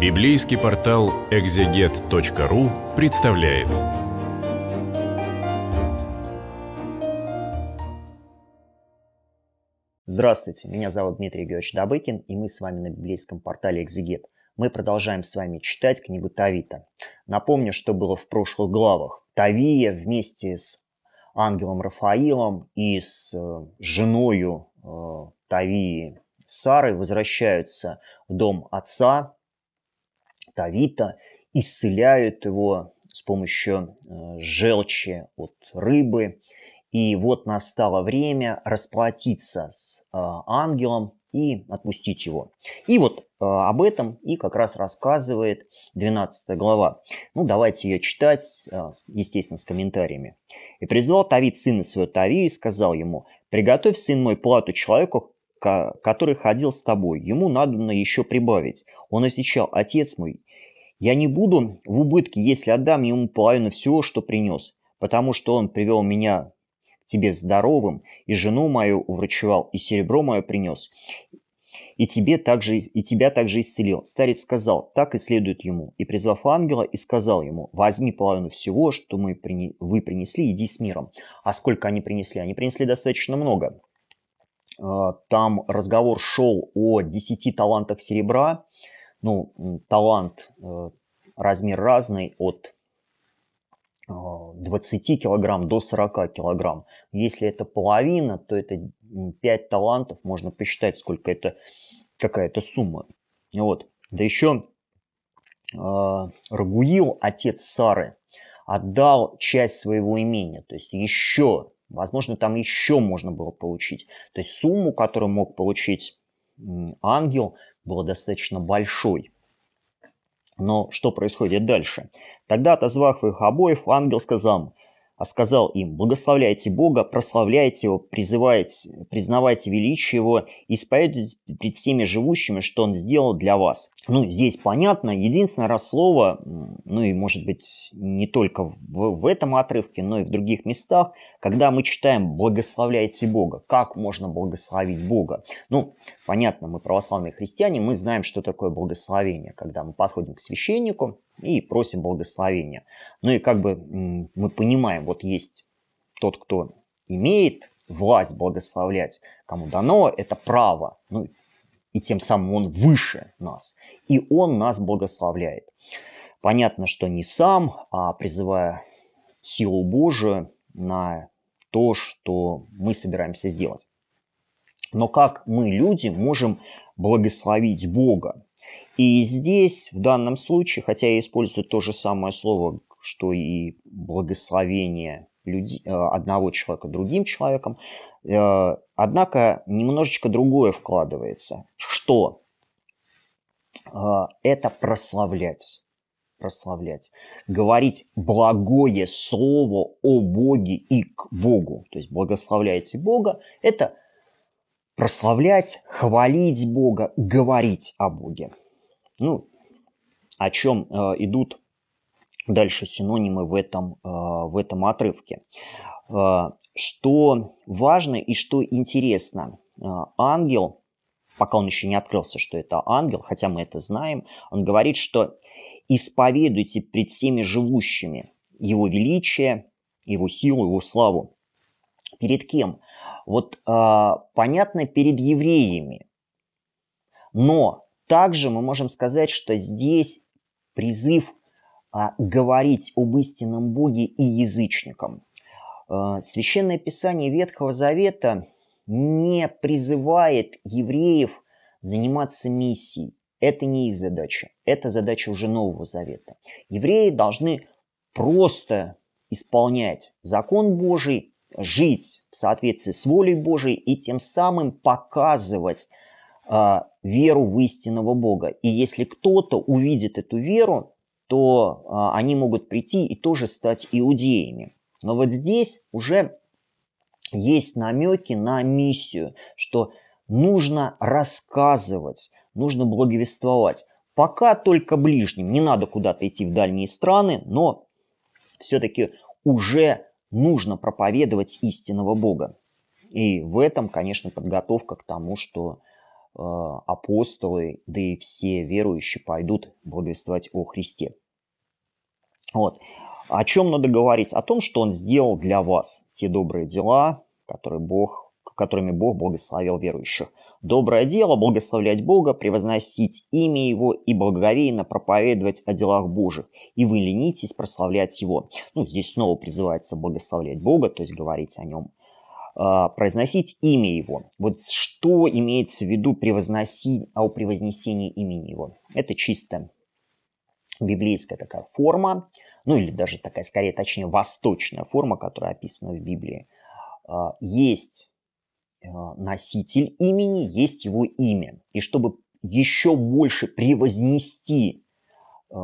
Библейский портал экзегет.ру представляет. Здравствуйте, меня зовут Дмитрий Георгиевич Добыкин, и мы с вами на библейском портале «Экзегет». Мы продолжаем с вами читать книгу Тавита. Напомню, что было в прошлых главах. Тавия вместе с ангелом Рафаилом и с э, женою э, Тавии Сары возвращаются в дом отца, Тавита, исцеляют его с помощью э, желчи от рыбы. И вот настало время расплатиться с э, ангелом и отпустить его. И вот э, об этом и как раз рассказывает 12 глава. Ну, давайте ее читать, естественно, с комментариями. «И призвал Тавит сына своего Тави и сказал ему, «Приготовь, сын мой, плату человеку, который ходил с тобой, ему надо еще прибавить. Он отвечал, отец мой, я не буду в убытке, если отдам ему половину всего, что принес, потому что он привел меня к тебе здоровым, и жену мою уврачевал и серебро мое принес, и, тебе также, и тебя также исцелил. Старец сказал, так и следует ему, и призвав ангела, и сказал ему, возьми половину всего, что мы, вы принесли, иди с миром. А сколько они принесли? Они принесли достаточно много. А, там разговор шел о 10 талантах серебра. Ну, талант, э, размер разный, от 20 а, килограмм до 40 килограмм. Если это половина, то это 5 талантов. Можно посчитать, сколько это, какая-то сумма. Вот. Да еще а, Рагуил, отец Сары, отдал часть своего имения. То есть еще Возможно, там еще можно было получить. То есть сумму, которую мог получить ангел, была достаточно большой. Но что происходит дальше? Тогда, отозвав их обоев, ангел сказал а сказал им, благословляйте Бога, прославляйте Его, призывайте, признавайте величие Его, исповедуйте пред всеми живущими, что Он сделал для вас. Ну, здесь понятно, единственное раз слово, ну и может быть не только в, в этом отрывке, но и в других местах, когда мы читаем «благословляйте Бога», как можно благословить Бога? Ну, понятно, мы православные христиане, мы знаем, что такое благословение, когда мы подходим к священнику, и просим благословения. Ну и как бы мы понимаем, вот есть тот, кто имеет власть благословлять, кому дано это право, ну и тем самым он выше нас, и он нас благословляет. Понятно, что не сам, а призывая силу Божию на то, что мы собираемся сделать. Но как мы, люди, можем благословить Бога? И здесь, в данном случае, хотя я использую то же самое слово, что и благословение люди, э, одного человека другим человеком, э, однако немножечко другое вкладывается. Что? Э, это прославлять прославлять, говорить благое слово о Боге и к Богу. То есть благословляете Бога – это прославлять, хвалить Бога, говорить о Боге. Ну, о чем э, идут дальше синонимы в этом, э, в этом отрывке. Э, что важно и что интересно, э, ангел, пока он еще не открылся, что это ангел, хотя мы это знаем, он говорит, что исповедуйте пред всеми живущими его величие, его силу, его славу. Перед кем? вот а, понятно перед евреями. Но также мы можем сказать, что здесь призыв а, говорить об истинном Боге и язычникам. А, Священное Писание Ветхого Завета не призывает евреев заниматься миссией. Это не их задача. Это задача уже Нового Завета. Евреи должны просто исполнять закон Божий, жить в соответствии с волей Божией и тем самым показывать э, веру в истинного Бога. И если кто-то увидит эту веру, то э, они могут прийти и тоже стать иудеями. Но вот здесь уже есть намеки на миссию, что нужно рассказывать, нужно благовествовать. Пока только ближним, не надо куда-то идти в дальние страны, но все-таки уже нужно проповедовать истинного Бога. И в этом, конечно, подготовка к тому, что э, апостолы, да и все верующие пойдут благовествовать о Христе. Вот. О чем надо говорить? О том, что Он сделал для вас те добрые дела, которые Бог, которыми Бог благословил верующих доброе дело, благословлять Бога, превозносить имя Его и благоговейно проповедовать о делах Божьих, и вы ленитесь прославлять Его». Ну, здесь снова призывается благословлять Бога, то есть говорить о Нем а, произносить имя его. Вот что имеется в виду превозноси, а о превознесении имени его? Это чисто библейская такая форма, ну или даже такая, скорее, точнее, восточная форма, которая описана в Библии. А, есть Э, носитель имени есть его имя. И чтобы еще больше превознести э,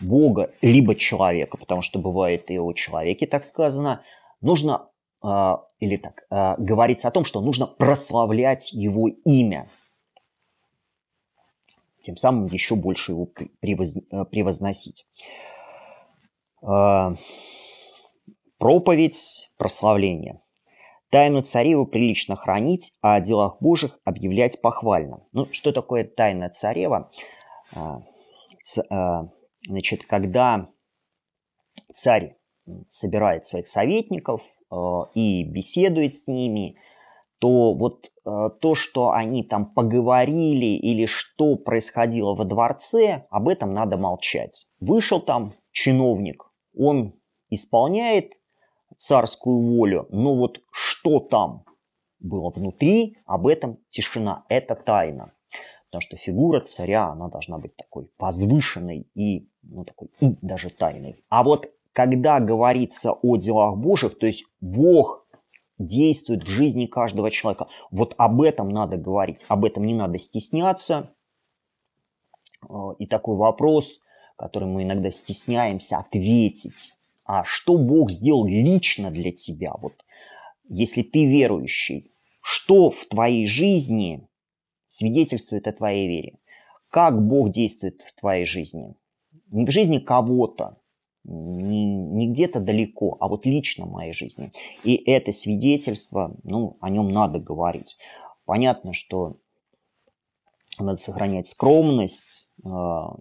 Бога либо человека, потому что бывает и о человеке так сказано, нужно э, или так говорится о том, что нужно прославлять его имя, тем самым еще больше его превозносить. Проповедь, прославления. Тайну цареву прилично хранить, а о делах божьих объявлять похвально. Ну, что такое тайна царева? А, а, значит, когда царь собирает своих советников а, и беседует с ними, то вот то, что они там поговорили или что происходило во дворце, об этом надо молчать. Вышел там чиновник, он исполняет царскую волю. Но вот что там было внутри, об этом тишина, это тайна. Потому что фигура царя, она должна быть такой возвышенной и, ну, такой, и даже тайной. А вот когда говорится о делах Божьих, то есть Бог действует в жизни каждого человека. Вот об этом надо говорить, об этом не надо стесняться. Э, и такой вопрос, который мы иногда стесняемся ответить, а что Бог сделал лично для тебя. Вот если ты верующий, что в твоей жизни свидетельствует о твоей вере? Как Бог действует в твоей жизни? Не в жизни кого-то, не, не где-то далеко, а вот лично в моей жизни. И это свидетельство, ну, о нем надо говорить. Понятно, что надо сохранять скромность э,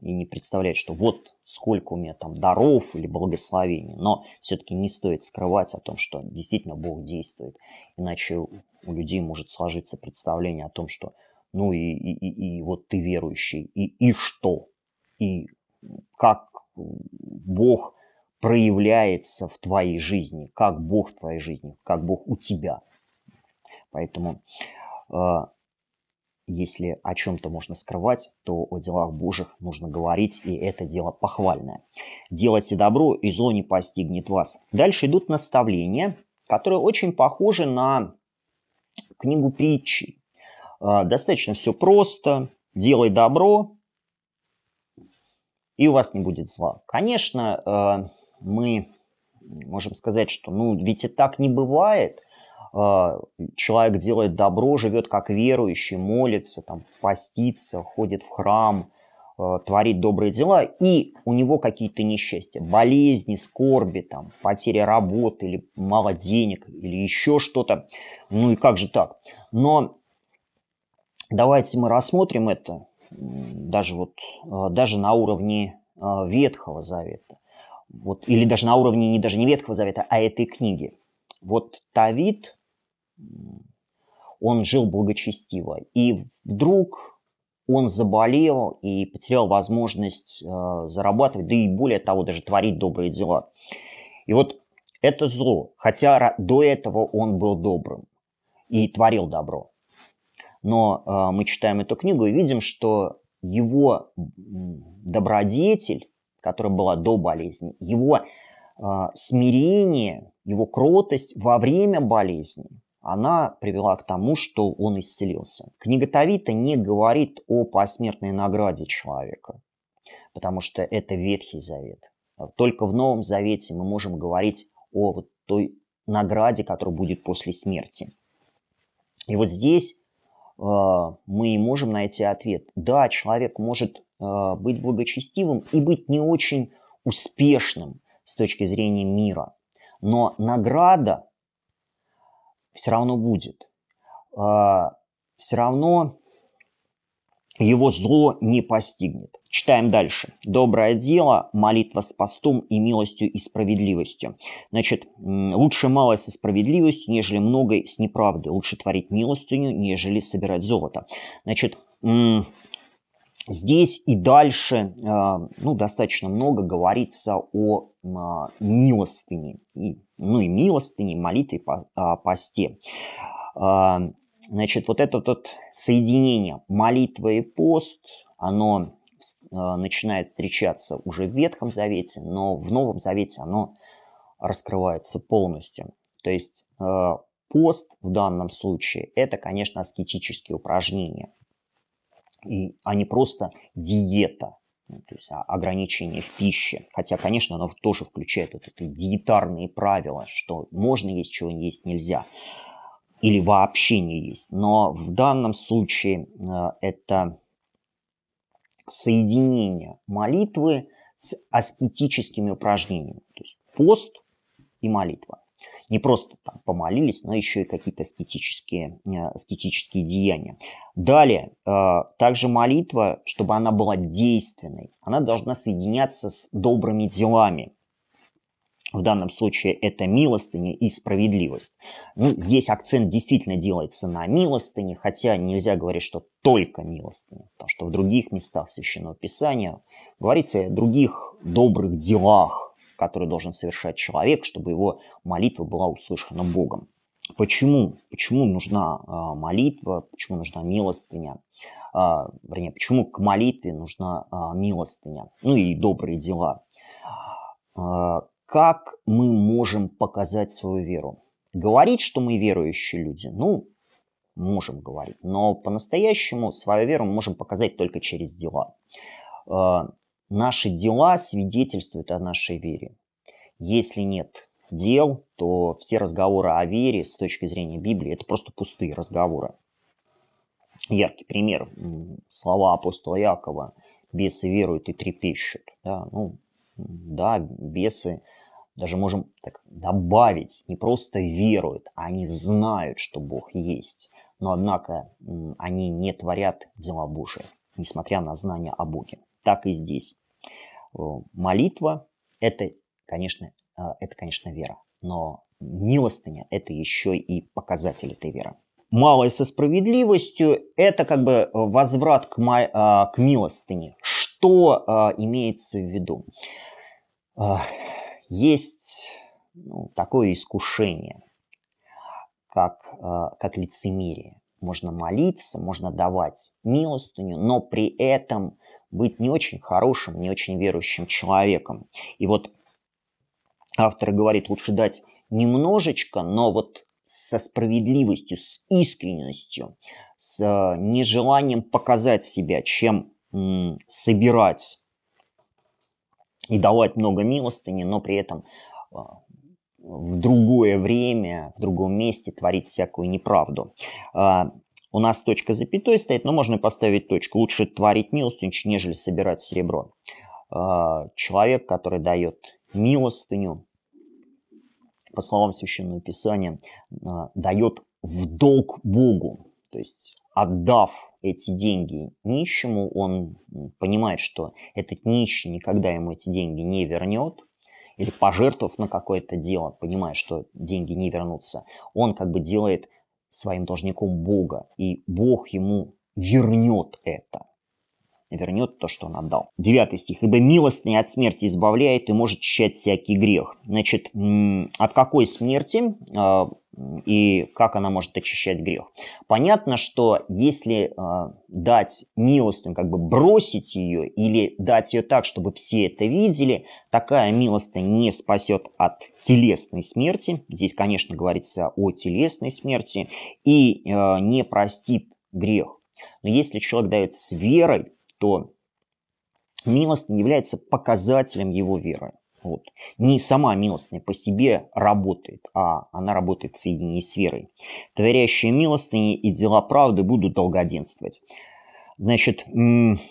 и не представлять, что вот сколько у меня там даров или благословений, но все-таки не стоит скрывать о том, что действительно Бог действует, иначе у людей может сложиться представление о том, что ну и, и, и, и вот ты верующий, и, и что, и как Бог проявляется в твоей жизни, как Бог в твоей жизни, как Бог у тебя. Поэтому э, если о чем-то можно скрывать, то о делах Божьих нужно говорить, и это дело похвальное. Делайте добро, и зло не постигнет вас. Дальше идут наставления, которые очень похожи на книгу притчи. А, достаточно все просто. Делай добро, и у вас не будет зла. Конечно, а, мы можем сказать, что ну ведь и так не бывает. А, человек делает добро, живет как верующий, молится, там, постится, ходит в храм, а, творит добрые дела, и у него какие-то несчастья, болезни, скорби, там, потеря работы или мало денег или еще что-то. Ну и как же так? Но давайте мы рассмотрим это даже, вот, а, даже на уровне Ветхого Завета. Вот, или даже на уровне не даже не Ветхого Завета, а этой книги. Вот Тавид, он жил благочестиво. И вдруг он заболел и потерял возможность э, зарабатывать, да и более того, даже творить добрые дела. И вот это зло, хотя до этого он был добрым и творил добро. Но э, мы читаем эту книгу и видим, что его добродетель, которая была до болезни, его э, смирение, его кротость во время болезни – она привела к тому, что он исцелился. Книга Тавита не говорит о посмертной награде человека, потому что это Ветхий Завет. Только в Новом Завете мы можем говорить о вот той награде, которая будет после смерти. И вот здесь э, мы можем найти ответ. Да, человек может э, быть благочестивым и быть не очень успешным с точки зрения мира, но награда все равно будет. А, все равно его зло не постигнет. Читаем дальше. Доброе дело, молитва с постом и милостью и справедливостью. Значит, лучше малое со справедливостью, нежели многое с неправдой. Лучше творить милостыню, нежели собирать золото. Значит, здесь и дальше а, ну, достаточно много говорится о а, милостыне и ну и милостыни, молитвы по, а, посте. А, значит, вот это вот соединение молитва и пост, оно а, начинает встречаться уже в Ветхом Завете, но в Новом Завете оно раскрывается полностью. То есть пост в данном случае – это, конечно, аскетические упражнения, и, а не просто диета – ну, то есть а, ограничение в пище. Хотя, конечно, оно тоже включает вот эти диетарные правила, что можно есть, чего не есть нельзя, или вообще не есть. Но в данном случае э, это соединение молитвы с аскетическими упражнениями, то есть пост и молитва не просто там помолились, но еще и какие-то аскетические, э, аскетические деяния. Далее, э, также молитва, чтобы она была действенной, она должна соединяться с добрыми делами. В данном случае это милостыня и справедливость. Ну, здесь акцент действительно делается на милостыне, хотя нельзя говорить, что только милостыня, потому что в других местах Священного Писания говорится о других добрых делах, который должен совершать человек, чтобы его молитва была услышана Богом. Почему? Почему нужна а, молитва? Почему нужна милостыня? А, вернее, почему к молитве нужна а, милостыня? Ну и добрые дела. Как мы можем показать свою веру? Говорить, что мы верующие люди, ну, можем говорить. Но по-настоящему свою веру мы можем показать только через дела. Наши дела свидетельствуют о нашей вере. Если нет дел, то все разговоры о вере с точки зрения Библии – это просто пустые разговоры. Яркий пример – слова апостола Якова «бесы веруют и трепещут». Да, ну, да бесы даже можем так добавить, не просто веруют, а они знают, что Бог есть. Но, однако, они не творят дела Божии, несмотря на знания о Боге так и здесь. Э, молитва – это, конечно, э, это, конечно, вера, но милостыня – это еще и показатель этой веры. Малое со справедливостью – это как бы э, возврат к, к милостыне. Что имеется в виду? Есть ну, такое искушение, как, как лицемерие. Можно молиться, можно давать милостыню, но при этом – быть не очень хорошим, не очень верующим человеком. И вот автор говорит, лучше дать немножечко, но вот со справедливостью, с искренностью, с э, нежеланием показать себя, чем собирать и давать много милостыни, но при этом э, в другое время, в другом месте творить всякую неправду. А, у нас точка запятой стоит, но можно поставить точку. Лучше творить милостыню, нежели собирать серебро. А, человек, который дает милостыню, по словам Священного Писания, а, дает в долг Богу. То есть отдав эти деньги нищему, он понимает, что этот нищий никогда ему эти деньги не вернет, или пожертвовав на какое-то дело, понимая, что деньги не вернутся, он как бы делает своим должником Бога, и Бог ему вернет это. Вернет то, что он отдал. Девятый стих. «Ибо милостыня от смерти избавляет и может очищать всякий грех». Значит, от какой смерти а, и как она может очищать грех. Понятно, что если э, дать милостыню, как бы бросить ее или дать ее так, чтобы все это видели, такая милостыня не спасет от телесной смерти. Здесь, конечно, говорится о телесной смерти и э, не простит грех. Но если человек дает с верой, то милостыня является показателем его веры. Вот. Не сама милостыня по себе работает, а она работает в соединении с верой. Творящие милостыни и дела правды будут долгоденствовать. Значит,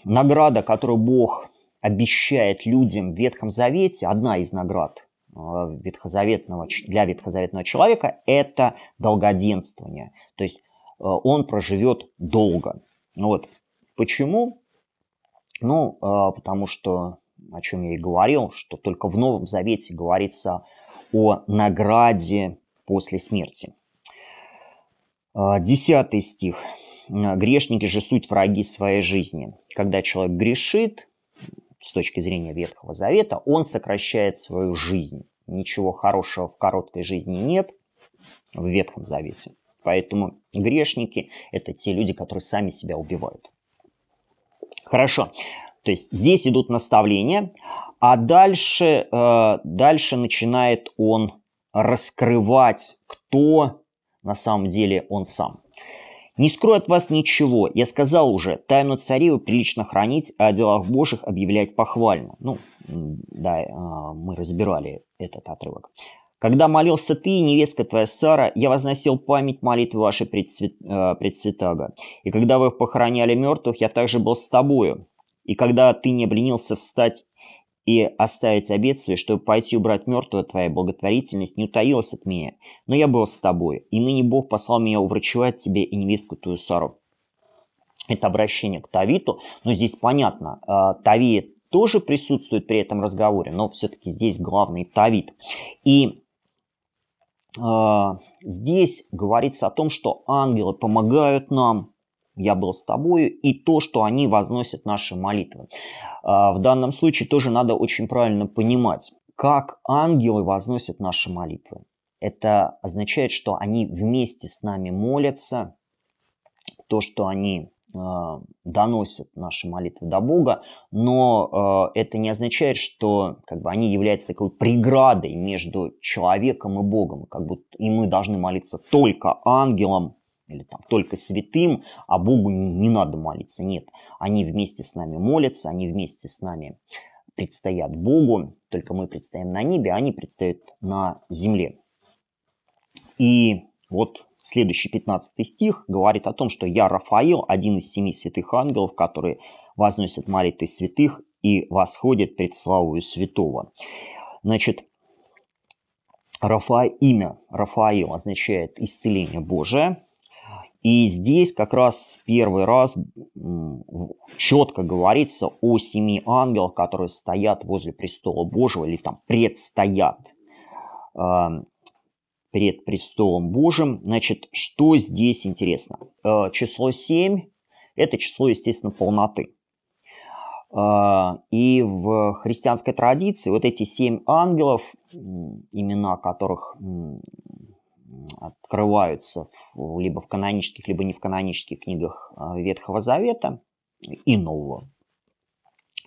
награда, которую Бог обещает людям в Ветхом Завете, одна из наград а, ветхозаветного, для ветхозаветного человека – это долгоденствование. То есть а, он проживет долго. Вот. Почему? Ну, а, потому что о чем я и говорил, что только в Новом Завете говорится о награде после смерти. А, десятый стих. «А, «Грешники же суть враги своей жизни». Когда человек грешит, с точки зрения Ветхого Завета, он сокращает свою жизнь. Ничего хорошего в короткой жизни нет в Ветхом Завете. Поэтому грешники – это те люди, которые сами себя убивают. Хорошо. То есть здесь идут наставления, а дальше, э, дальше начинает он раскрывать, кто на самом деле он сам. Не скрою от вас ничего. Я сказал уже, тайну царей прилично хранить, а о делах божьих объявлять похвально. Ну, да, э, мы разбирали этот отрывок. Когда молился ты невестка твоя Сара, я возносил память молитвы вашей предсвятаго. Э, И когда вы похороняли мертвых, я также был с тобою. И когда ты не обленился встать и оставить обед свой, чтобы пойти убрать мертвого, твоя благотворительность не утаилась от меня. Но я был с тобой, и ныне Бог послал меня уврачевать тебе и невестку твою Сару. Это обращение к Тавиту, но здесь понятно, Тави а, тоже присутствует при этом разговоре, но все-таки здесь главный Тавит. И э, здесь говорится о том, что ангелы помогают нам, я был с тобою, и то, что они возносят наши молитвы. А, в данном случае тоже надо очень правильно понимать, как ангелы возносят наши молитвы. Это означает, что они вместе с нами молятся, то, что они а, доносят наши молитвы до Бога, но а, это не означает, что как бы, они являются такой преградой между человеком и Богом, как будто и мы должны молиться только ангелам, или там только святым, а Богу не надо молиться. Нет, они вместе с нами молятся, они вместе с нами предстоят Богу, только мы предстоим на небе, а они предстоят на земле. И вот следующий 15 стих говорит о том, что я Рафаил, один из семи святых ангелов, которые возносят молитвы святых и восходят пред славою святого. Значит, Рафа, имя Рафаил означает исцеление Божие, и здесь как раз первый раз четко говорится о семи ангелах, которые стоят возле престола Божьего или там предстоят эм, перед престолом Божьим. Значит, что здесь интересно? Э, число 7 – это число, естественно, полноты. Э, и в христианской традиции вот эти семь ангелов, имена которых открываются в, либо в канонических, либо не в канонических книгах э, Ветхого Завета и Нового,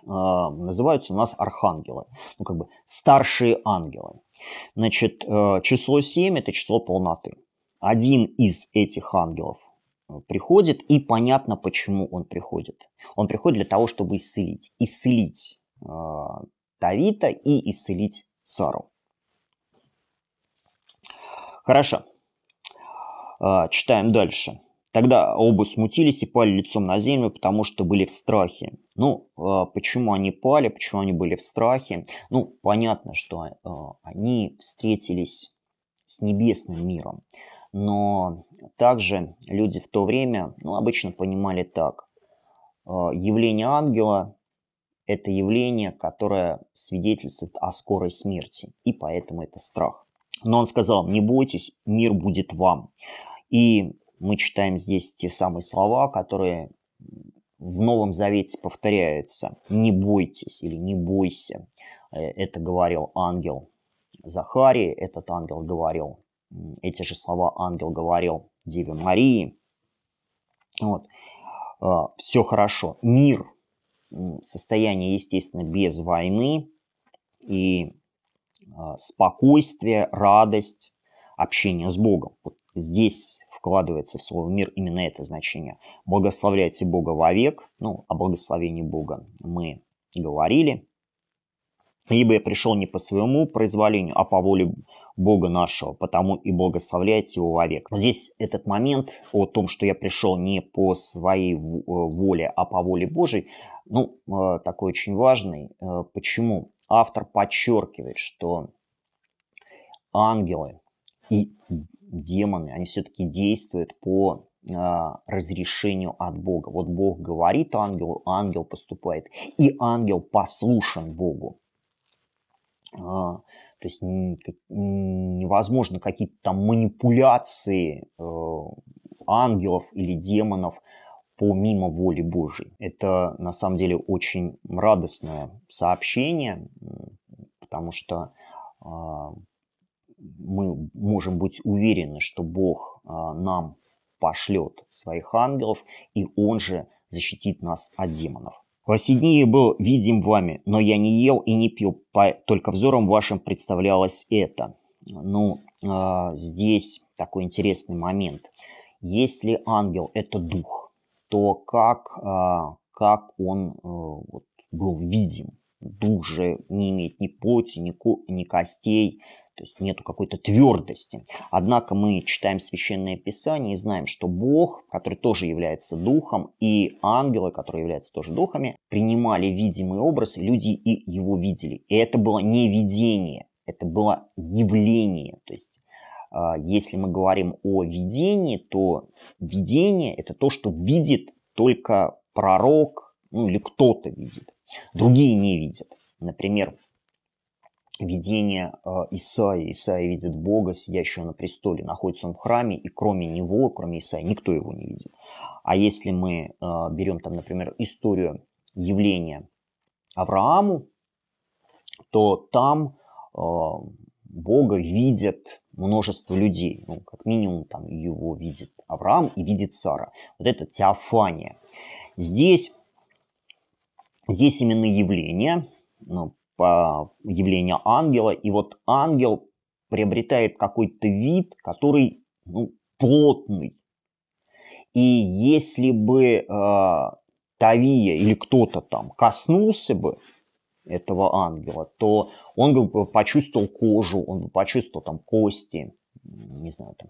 э, называются у нас архангелы, ну как бы старшие ангелы. Значит, э, число 7 – это число полноты. Один из этих ангелов приходит, и понятно, почему он приходит. Он приходит для того, чтобы исцелить. Исцелить э, и исцелить Сару. Хорошо. А, читаем дальше. Тогда оба смутились и пали лицом на землю, потому что были в страхе. Ну, а, почему они пали, почему они были в страхе? Ну, понятно, что а, они встретились с небесным миром. Но также люди в то время ну, обычно понимали так. Явление ангела – это явление, которое свидетельствует о скорой смерти, и поэтому это страх. Но он сказал, не бойтесь, мир будет вам. И мы читаем здесь те самые слова, которые в Новом Завете повторяются. Не бойтесь или не бойся. Э, это говорил ангел Захарии, этот ангел говорил, эти же слова ангел говорил Деве Марии. Вот. Э, Все хорошо. Мир, состояние, естественно, без войны. И а, спокойствие, радость, общение с Богом. Вот здесь вкладывается в слово «мир» именно это значение. «Благословляйте Бога вовек». Ну, о благословении Бога мы говорили. «Ибо я пришел не по своему произволению, а по воле Бога нашего, потому и благословляйте его вовек». Но здесь этот момент о том, что я пришел не по своей э, воле, а по воле Божьей, ну, э, такой очень важный. Э, почему? автор подчеркивает, что ангелы и демоны, они все-таки действуют по а, разрешению от Бога. Вот Бог говорит ангелу, ангел поступает, и ангел послушен Богу. А, то есть невозможно какие-то там манипуляции э, ангелов или демонов помимо воли Божьей. Это на самом деле очень радостное сообщение, потому что а, мы можем быть уверены, что Бог а, нам пошлет своих ангелов, и Он же защитит нас от демонов. Во все дни был видим вами, но я не ел и не пил, только взором вашим представлялось это. Ну, а, здесь такой интересный момент. Если ангел – это дух, то как, а, как он э, вот, был видим. Дух же не имеет ни плоти, ни, ко- ни костей, то есть нету какой-то твердости. Однако мы читаем Священное Писание и знаем, что Бог, который тоже является Духом, и ангелы, которые являются тоже Духами, принимали видимый образ, люди и его видели. И это было не видение, это было явление. То есть а, если мы говорим о видении, то видение – это то, что видит только пророк, ну или кто-то видит. Другие не видят. Например, видение а, Исаи. Исаи видит Бога, сидящего на престоле. Находится он в храме, и кроме него, кроме Исаи, никто его не видит. А если мы а, берем, там, например, историю явления Аврааму, то там Бога видят множество людей. Ну, как минимум, там его видит Авраам и видит Сара. Вот это теофания. Здесь, здесь именно явление, ну, по, явление ангела. И вот ангел приобретает какой-то вид, который ну, плотный. И если бы э, Тавия или кто-то там коснулся бы этого ангела, то он почувствовал кожу, он почувствовал там кости, не знаю, там,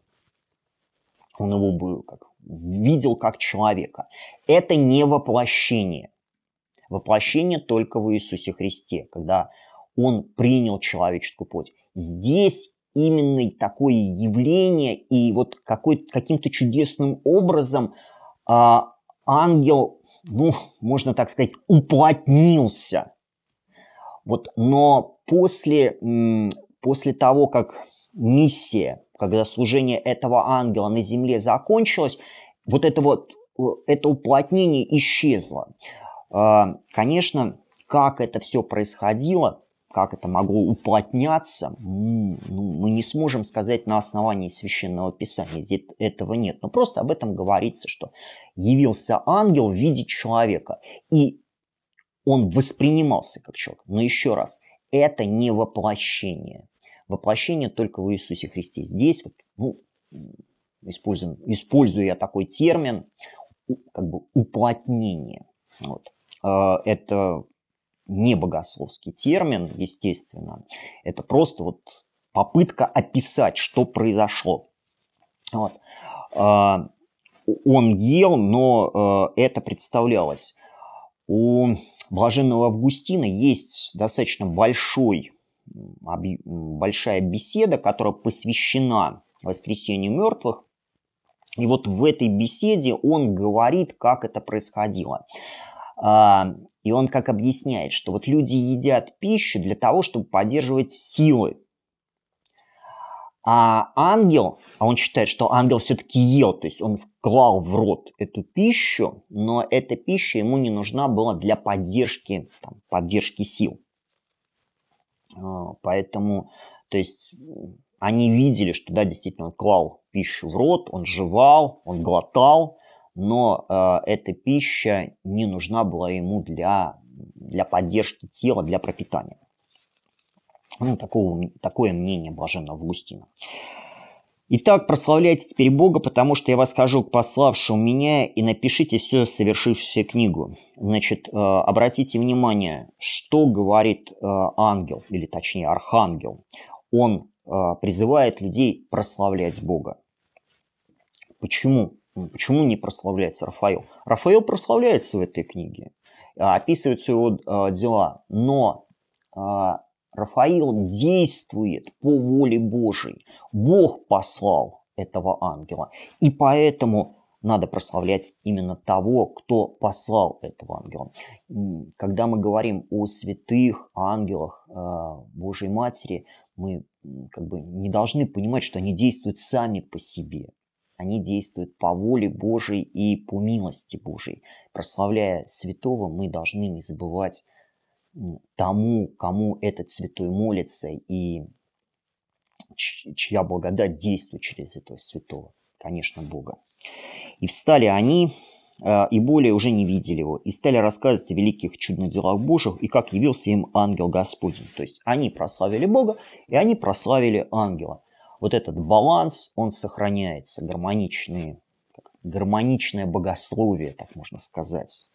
он его был как, видел как человека. Это не воплощение. Воплощение только в Иисусе Христе, когда он принял человеческую плоть. Здесь именно такое явление и вот какой, каким-то чудесным образом а, ангел, ну, можно так сказать, уплотнился вот, но после, после того, как миссия, когда служение этого ангела на земле закончилось, вот это вот э, это уплотнение исчезло. А, конечно, как это все происходило, как это могло уплотняться, ну, мы не сможем сказать на основании священного писания, где этого нет. Но просто об этом говорится, что явился ангел в виде человека. И он воспринимался как человек. Но еще раз, это не воплощение. Воплощение только в Иисусе Христе. Здесь, вот, ну, используем, использую я такой термин, как бы уплотнение. Вот. А, это не богословский термин, естественно. Это просто вот попытка описать, что произошло. Вот. А, он ел, но э, это представлялось у блаженного Августина есть достаточно большой, большая беседа, которая посвящена воскресению мертвых. И вот в этой беседе он говорит, как это происходило. А, и он как объясняет, что вот люди едят пищу для того, чтобы поддерживать силы а ангел, а он считает, что ангел все-таки ел, то есть он вклал в рот эту пищу, но эта пища ему не нужна была для поддержки, там, поддержки сил. А, поэтому, то есть они видели, что да, действительно он клал пищу в рот, он жевал, он глотал, но э, эта пища не нужна была ему для, для поддержки тела, для пропитания. Ну, такого, такое мнение блаженного Августина. Итак, прославляйте теперь Бога, потому что я восхожу к пославшему меня, и напишите все совершившуюся книгу. Значит, э, обратите внимание, что говорит э, ангел, или точнее архангел. Он э, призывает людей прославлять Бога. Почему? Почему не прославляется Рафаил? Рафаил прославляется в этой книге, описываются его дела, но Рафаил действует по воле Божией. Бог послал этого ангела. И поэтому надо прославлять именно того, кто послал этого ангела. Когда мы говорим о святых ангелах э, Божьей Матери, мы как бы не должны понимать, что они действуют сами по себе. Они действуют по воле Божией и по милости Божией. Прославляя святого, мы должны не забывать тому, кому этот святой молится и чья благодать действует через этого святого, конечно, Бога. И встали они, э, и более уже не видели его, и стали рассказывать о великих чудных делах Божьих, и как явился им ангел Господень. То есть они прославили Бога, и они прославили ангела. Вот этот баланс, он сохраняется, гармоничные, гармоничное богословие, так можно сказать.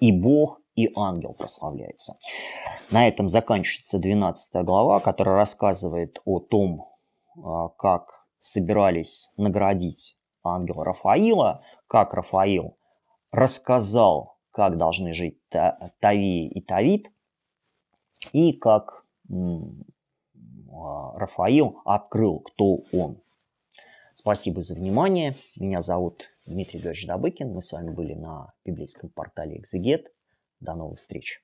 И Бог, и ангел прославляется. На этом заканчивается 12 глава, которая рассказывает о том, а, как собирались наградить ангела Рафаила, как Рафаил рассказал, как должны жить Тави и Тавит, и как а, Рафаил открыл, кто он. Спасибо за внимание. Меня зовут Дмитрий Георгиевич Добыкин. Мы с вами были на библейском портале «Экзегет». До новых встреч!